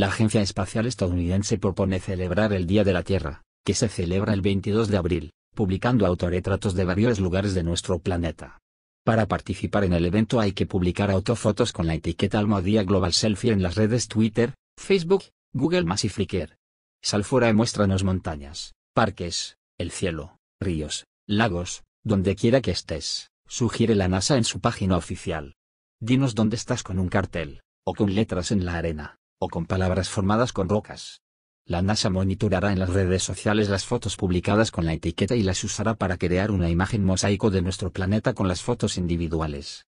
La Agencia Espacial Estadounidense propone celebrar el Día de la Tierra, que se celebra el 22 de abril, publicando autorretratos de varios lugares de nuestro planeta. Para participar en el evento hay que publicar autofotos con la etiqueta Almohadía Global Selfie en las redes Twitter, Facebook, Google y Flickr. Sal fuera y muéstranos montañas, parques, el cielo, ríos, lagos, donde quiera que estés, sugiere la NASA en su página oficial. Dinos dónde estás con un cartel, o con letras en la arena o con palabras formadas con rocas. La NASA monitorará en las redes sociales las fotos publicadas con la etiqueta y las usará para crear una imagen mosaico de nuestro planeta con las fotos individuales.